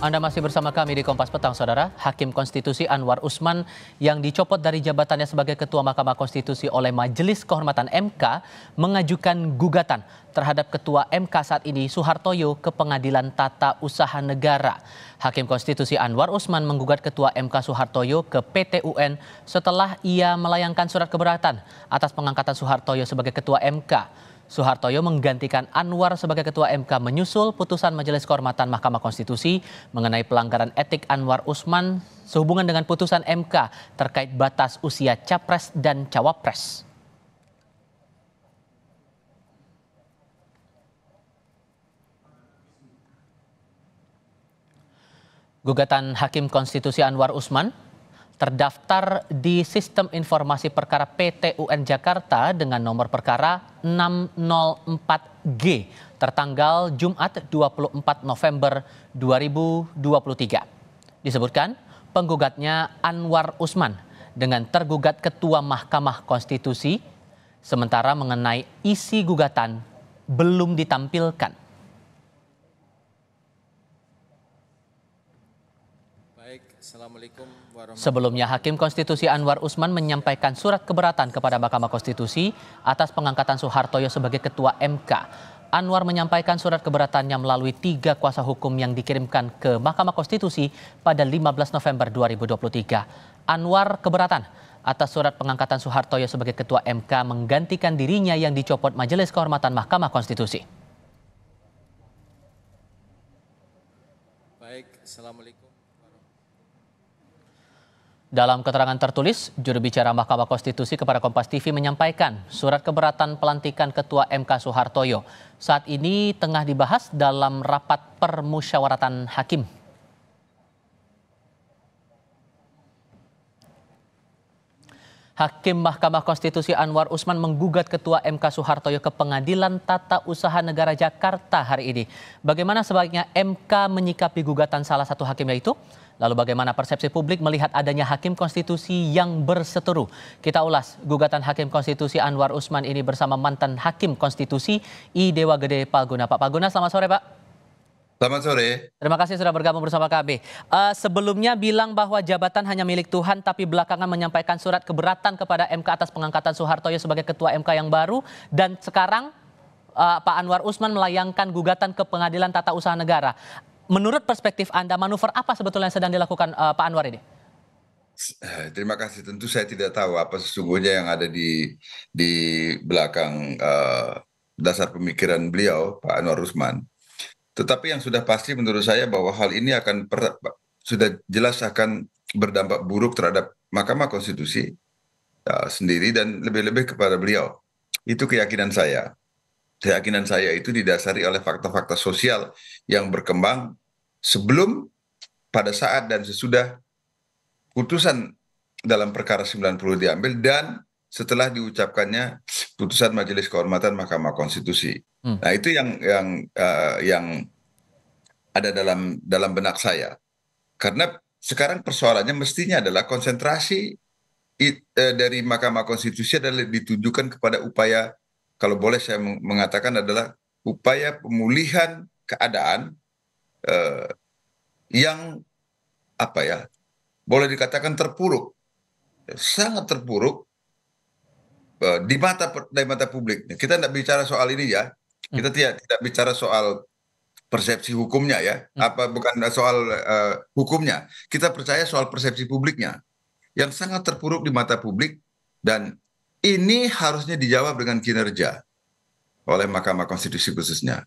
Anda masih bersama kami di Kompas Petang, Saudara. Hakim Konstitusi Anwar Usman yang dicopot dari jabatannya sebagai Ketua Mahkamah Konstitusi oleh Majelis Kehormatan MK mengajukan gugatan terhadap Ketua MK saat ini Suhartoyo ke Pengadilan Tata Usaha Negara. Hakim Konstitusi Anwar Usman menggugat Ketua MK Suhartoyo ke PT UN setelah ia melayangkan surat keberatan atas pengangkatan Suhartoyo sebagai Ketua MK. Soehartoyo menggantikan Anwar sebagai ketua MK menyusul putusan Majelis Kehormatan Mahkamah Konstitusi mengenai pelanggaran etik Anwar Usman sehubungan dengan putusan MK terkait batas usia capres dan cawapres. Gugatan Hakim Konstitusi Anwar Usman terdaftar di Sistem Informasi Perkara PT UN Jakarta dengan nomor perkara 604G tertanggal Jumat 24 November 2023. Disebutkan penggugatnya Anwar Usman dengan tergugat Ketua Mahkamah Konstitusi sementara mengenai isi gugatan belum ditampilkan. Sebelumnya, Hakim Konstitusi Anwar Usman menyampaikan surat keberatan kepada Mahkamah Konstitusi atas pengangkatan Soehartoyo sebagai Ketua MK. Anwar menyampaikan surat keberatannya melalui tiga kuasa hukum yang dikirimkan ke Mahkamah Konstitusi pada 15 November 2023. Anwar keberatan atas surat pengangkatan Soehartoyo sebagai Ketua MK menggantikan dirinya yang dicopot Majelis Kehormatan Mahkamah Konstitusi. Baik, Assalamualaikum. Dalam keterangan tertulis, juru bicara Mahkamah Konstitusi kepada Kompas TV menyampaikan surat keberatan pelantikan Ketua MK Soehartoyo saat ini tengah dibahas dalam rapat permusyawaratan hakim. Hakim Mahkamah Konstitusi Anwar Usman menggugat Ketua MK Soehartoyo ke Pengadilan Tata Usaha Negara Jakarta hari ini. Bagaimana sebaiknya MK menyikapi gugatan salah satu hakim yaitu? Lalu bagaimana persepsi publik melihat adanya hakim konstitusi yang berseteru? Kita ulas gugatan hakim konstitusi Anwar Usman ini bersama mantan hakim konstitusi I Dewa Gede Palguna. Pak Palguna, selamat sore Pak. Selamat sore. Terima kasih sudah bergabung bersama KB. Uh, eh, sebelumnya bilang bahwa jabatan hanya milik Tuhan, tapi belakangan menyampaikan surat keberatan kepada MK atas pengangkatan Soehartoyo sebagai ketua MK yang baru, dan sekarang uh, Pak Anwar Usman melayangkan gugatan ke Pengadilan Tata Usaha Negara menurut perspektif Anda manuver apa sebetulnya yang sedang dilakukan uh, Pak Anwar ini? Eh, terima kasih. Tentu saya tidak tahu apa sesungguhnya yang ada di di belakang uh, dasar pemikiran beliau Pak Anwar Rusman. Tetapi yang sudah pasti menurut saya bahwa hal ini akan per, sudah jelas akan berdampak buruk terhadap Mahkamah Konstitusi uh, sendiri dan lebih-lebih kepada beliau. Itu keyakinan saya. Keyakinan saya itu didasari oleh fakta-fakta sosial yang berkembang sebelum pada saat dan sesudah putusan dalam perkara 90 diambil dan setelah diucapkannya putusan Majelis Kehormatan Mahkamah Konstitusi. Hmm. Nah itu yang yang uh, yang ada dalam dalam benak saya karena sekarang persoalannya mestinya adalah konsentrasi it, uh, dari Mahkamah Konstitusi adalah ditujukan kepada upaya kalau boleh saya mengatakan adalah upaya pemulihan keadaan Eh, yang apa ya boleh dikatakan terpuruk sangat terpuruk eh, di mata di mata publik kita tidak bicara soal ini ya hmm. kita tidak tidak bicara soal persepsi hukumnya ya hmm. apa bukan soal eh, hukumnya kita percaya soal persepsi publiknya yang sangat terpuruk di mata publik dan ini harusnya dijawab dengan kinerja oleh Mahkamah Konstitusi khususnya.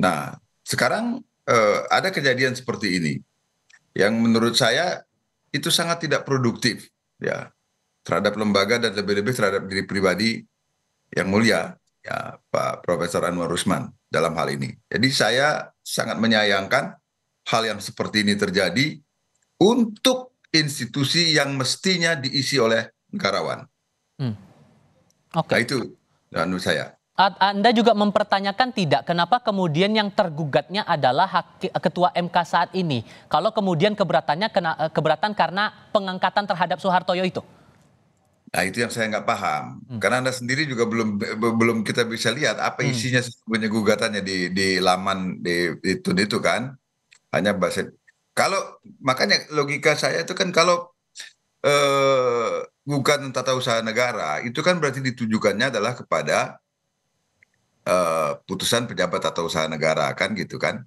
Nah, sekarang Eh, ada kejadian seperti ini yang menurut saya itu sangat tidak produktif ya terhadap lembaga dan lebih-lebih terhadap diri pribadi yang mulia ya Pak Profesor Anwar Rusman dalam hal ini. Jadi saya sangat menyayangkan hal yang seperti ini terjadi untuk institusi yang mestinya diisi oleh negarawan. Hmm. Oke. Okay. Nah itu nah, menurut saya. Anda juga mempertanyakan tidak kenapa kemudian yang tergugatnya adalah hak, ketua MK saat ini. Kalau kemudian keberatannya kena, eh, keberatan karena pengangkatan terhadap Soehartoyo itu. Nah itu yang saya nggak paham, hmm. karena anda sendiri juga belum belum kita bisa lihat apa hmm. isinya hmm. sesungguhnya gugatannya di di laman di itu itu kan hanya bahasa. Kalau makanya logika saya itu kan kalau eh, gugatan tata usaha negara itu kan berarti ditujukannya adalah kepada Eh, putusan pejabat atau usaha negara kan gitu kan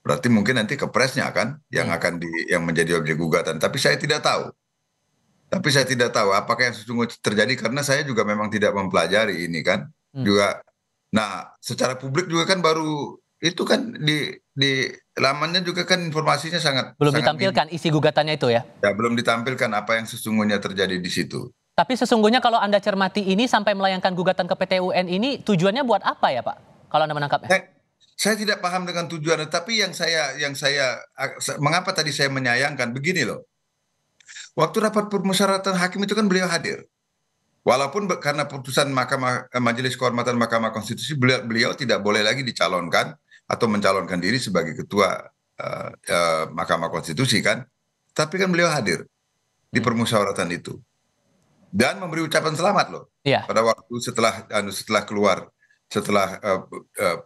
berarti mungkin nanti kepresnya kan yang iya. akan di yang menjadi objek gugatan tapi saya tidak tahu tapi saya tidak tahu apakah yang sesungguhnya terjadi karena saya juga memang tidak mempelajari ini kan hmm. juga nah secara publik juga kan baru itu kan di di lamannya juga kan informasinya sangat belum sangat ditampilkan minim. isi gugatannya itu ya ya belum ditampilkan apa yang sesungguhnya terjadi di situ tapi sesungguhnya kalau Anda cermati ini sampai melayangkan gugatan ke PT UN ini tujuannya buat apa ya Pak? Kalau Anda menangkapnya. Saya, saya tidak paham dengan tujuannya, tapi yang saya yang saya mengapa tadi saya menyayangkan begini loh. Waktu rapat permusyaratan hakim itu kan beliau hadir. Walaupun karena putusan Mahkamah eh, Majelis Kehormatan Mahkamah Konstitusi beliau, beliau tidak boleh lagi dicalonkan atau mencalonkan diri sebagai ketua uh, uh, Mahkamah Konstitusi kan, tapi kan beliau hadir di permusyawaratan itu dan memberi ucapan selamat loh ya. pada waktu setelah anu, setelah keluar setelah uh, uh,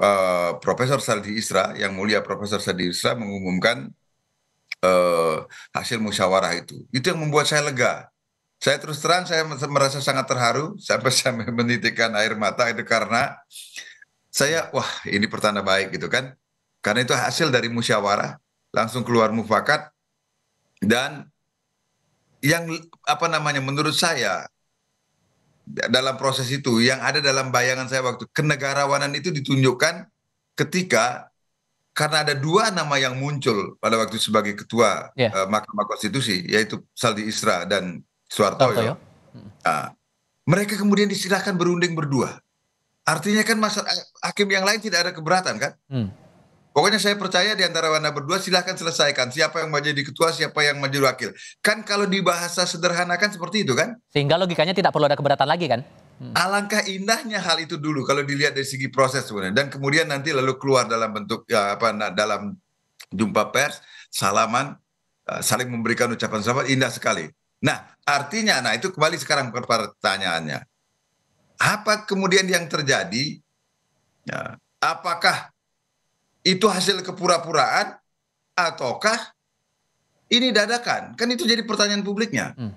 uh, Profesor Saldi Isra yang mulia Profesor Saldi Isra mengumumkan uh, hasil musyawarah itu itu yang membuat saya lega saya terus terang saya merasa sangat terharu sampai saya menitikkan air mata itu karena saya wah ini pertanda baik gitu kan karena itu hasil dari musyawarah langsung keluar mufakat dan yang apa namanya menurut saya dalam proses itu yang ada dalam bayangan saya waktu kenegarawanan itu ditunjukkan ketika karena ada dua nama yang muncul pada waktu sebagai ketua yeah. Ya. uh, Mahkamah Konstitusi yaitu Saldi Isra dan Suartoyo. ya. Nah, mereka kemudian disilahkan berunding berdua. Artinya kan masa hakim yang lain tidak ada keberatan kan? Hmm. Pokoknya saya percaya di antara Anda berdua silahkan selesaikan siapa yang menjadi ketua, siapa yang menjadi wakil. Kan kalau di bahasa sederhana kan seperti itu kan? Sehingga logikanya tidak perlu ada keberatan lagi kan? Hmm. Alangkah indahnya hal itu dulu kalau dilihat dari segi proses sebenarnya dan kemudian nanti lalu keluar dalam bentuk ya, apa nah, dalam jumpa pers, salaman, eh, saling memberikan ucapan selamat indah sekali. Nah, artinya nah itu kembali sekarang ke pertanyaannya. Apa kemudian yang terjadi? Ya, apakah itu hasil kepura-puraan ataukah ini dadakan? Kan itu jadi pertanyaan publiknya. Hmm.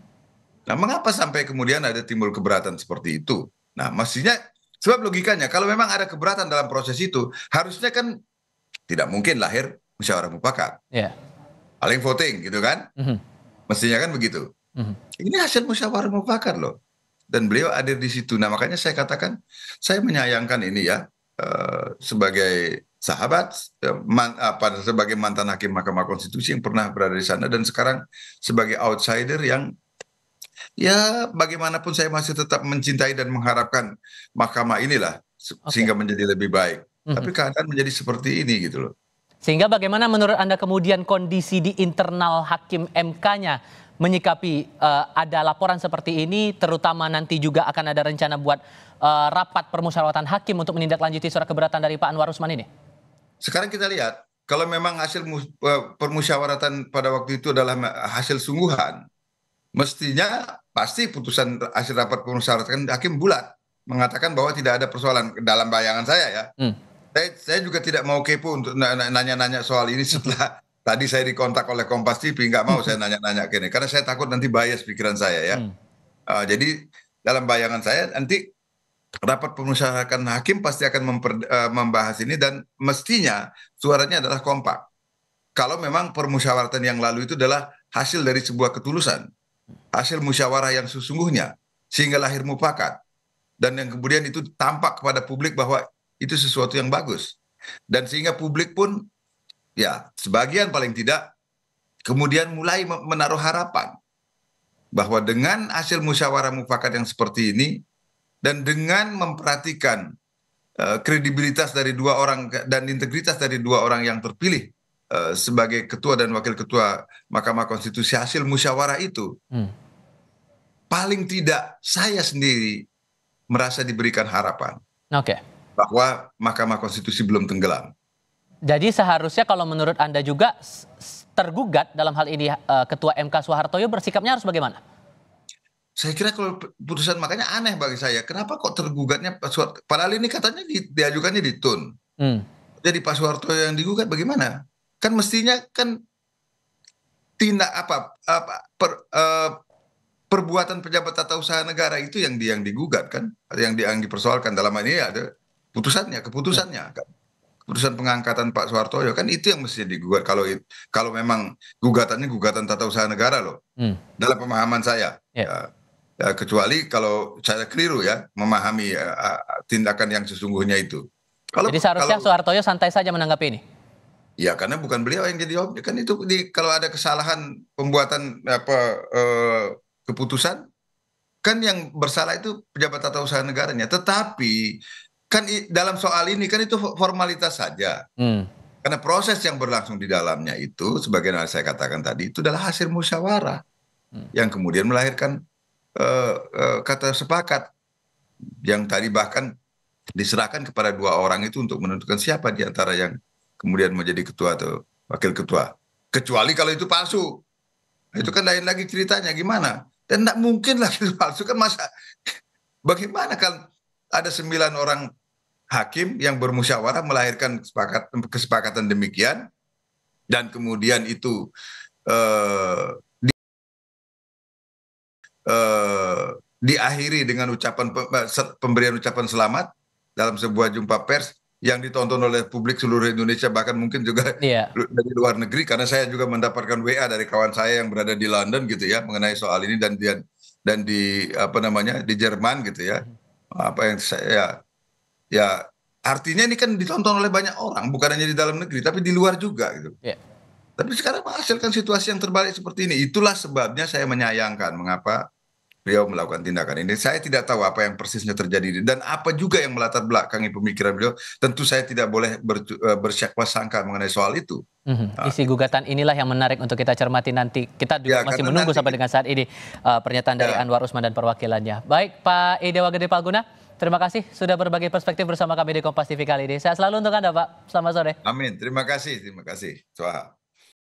Nah, mengapa sampai kemudian ada timbul keberatan seperti itu? Nah, mestinya sebab logikanya kalau memang ada keberatan dalam proses itu, harusnya kan tidak mungkin lahir musyawarah mufakat. Yeah. Paling voting gitu kan? Mm -hmm. Mestinya kan begitu. Mm -hmm. Ini hasil musyawarah mufakat loh. Dan beliau hadir di situ. Nah, makanya saya katakan saya menyayangkan ini ya uh, sebagai sahabat eh, man, apa, sebagai mantan hakim Mahkamah Konstitusi yang pernah berada di sana dan sekarang sebagai outsider yang ya bagaimanapun saya masih tetap mencintai dan mengharapkan mahkamah inilah okay. sehingga menjadi lebih baik. Mm -hmm. Tapi keadaan menjadi seperti ini gitu loh. Sehingga bagaimana menurut Anda kemudian kondisi di internal hakim MK-nya menyikapi uh, ada laporan seperti ini terutama nanti juga akan ada rencana buat uh, rapat permusyawaratan hakim untuk menindaklanjuti surat keberatan dari Pak Anwar Usman ini? sekarang kita lihat kalau memang hasil eh, permusyawaratan pada waktu itu adalah hasil sungguhan, mestinya pasti putusan hasil rapat permusyawaratan hakim bulat mengatakan bahwa tidak ada persoalan dalam bayangan saya ya. Hmm. Saya, saya juga tidak mau kepo untuk nanya-nanya soal ini setelah tadi saya dikontak oleh Kompas TV nggak mau saya nanya-nanya kini karena saya takut nanti bias pikiran saya ya. Hmm. Uh, jadi dalam bayangan saya nanti rapat permusyawaratan hakim pasti akan eh, membahas ini dan mestinya suaranya adalah kompak. Kalau memang permusyawaratan yang lalu itu adalah hasil dari sebuah ketulusan, hasil musyawarah yang sesungguhnya, sehingga lahir mufakat. Dan yang kemudian itu tampak kepada publik bahwa itu sesuatu yang bagus. Dan sehingga publik pun ya sebagian paling tidak kemudian mulai menaruh harapan bahwa dengan hasil musyawarah mufakat yang seperti ini dan dengan memperhatikan eh, kredibilitas dari dua orang dan integritas dari dua orang yang terpilih eh, sebagai ketua dan wakil ketua Mahkamah Konstitusi hasil musyawarah itu hmm. paling tidak saya sendiri merasa diberikan harapan okay. bahwa Mahkamah Konstitusi belum tenggelam. Jadi seharusnya kalau menurut anda juga tergugat dalam hal ini eh, ketua MK Soehartoyo bersikapnya harus bagaimana? Saya kira kalau putusan makanya aneh bagi saya. Kenapa kok tergugatnya Pak Soeharto? Padahal ini katanya di, diajukannya di TUN. Hmm. Jadi Pak Soeharto yang digugat bagaimana? Kan mestinya kan tindak apa, apa per, uh, perbuatan pejabat tata usaha negara itu yang di, yang digugat kan, yang di, yang dipersoalkan dalam ini ada putusannya, keputusannya hmm. kan. Keputusan pengangkatan Pak Soeharto ya kan itu yang mesti digugat kalau kalau memang gugatannya gugatan tata usaha negara loh. Hmm. Dalam pemahaman saya. Yeah. Ya, ya. Ya, kecuali kalau saya keliru ya memahami ya, tindakan yang sesungguhnya itu. Kalau, Jadi seharusnya kalau, Soehartoyo santai saja menanggapi ini. Ya karena bukan beliau yang jadi objek kan itu di, kalau ada kesalahan pembuatan apa eh, keputusan kan yang bersalah itu pejabat tata usaha negaranya. Tetapi kan i, dalam soal ini kan itu formalitas saja. Hmm. Karena proses yang berlangsung di dalamnya itu sebagaimana saya katakan tadi itu adalah hasil musyawarah hmm. yang kemudian melahirkan Eh, eh, kata sepakat yang tadi bahkan diserahkan kepada dua orang itu untuk menentukan siapa di antara yang kemudian menjadi ketua atau wakil ketua. Kecuali kalau itu palsu. Itu kan lain lagi ceritanya gimana. Dan tidak mungkin lah itu palsu kan masa bagaimana kan ada sembilan orang hakim yang bermusyawarah melahirkan kesepakatan, kesepakatan demikian dan kemudian itu eh, Eh, diakhiri dengan ucapan pemberian ucapan selamat dalam sebuah jumpa pers yang ditonton oleh publik seluruh Indonesia bahkan mungkin juga yeah. dari luar negeri karena saya juga mendapatkan WA dari kawan saya yang berada di London gitu ya mengenai soal ini dan dia dan di apa namanya di Jerman gitu ya apa yang saya ya, ya artinya ini kan ditonton oleh banyak orang bukan hanya di dalam negeri tapi di luar juga gitu yeah. tapi sekarang menghasilkan situasi yang terbalik seperti ini itulah sebabnya saya menyayangkan mengapa beliau melakukan tindakan ini. Saya tidak tahu apa yang persisnya terjadi dan apa juga yang melatar belakangi pemikiran beliau. Tentu saya tidak boleh ber, eh, bersyakwa sangka mengenai soal itu. hmm Isi gugatan inilah yang menarik untuk kita cermati nanti. Kita juga ya, masih menunggu sampai dengan saat ini uh, pernyataan ya. dari Anwar Usman dan perwakilannya. Baik Pak Idewa Gede Palguna, terima kasih sudah berbagi perspektif bersama kami di Kompas TV kali ini. Saya selalu untuk Anda Pak. Selamat sore. Amin. Terima kasih. Terima kasih. Soha.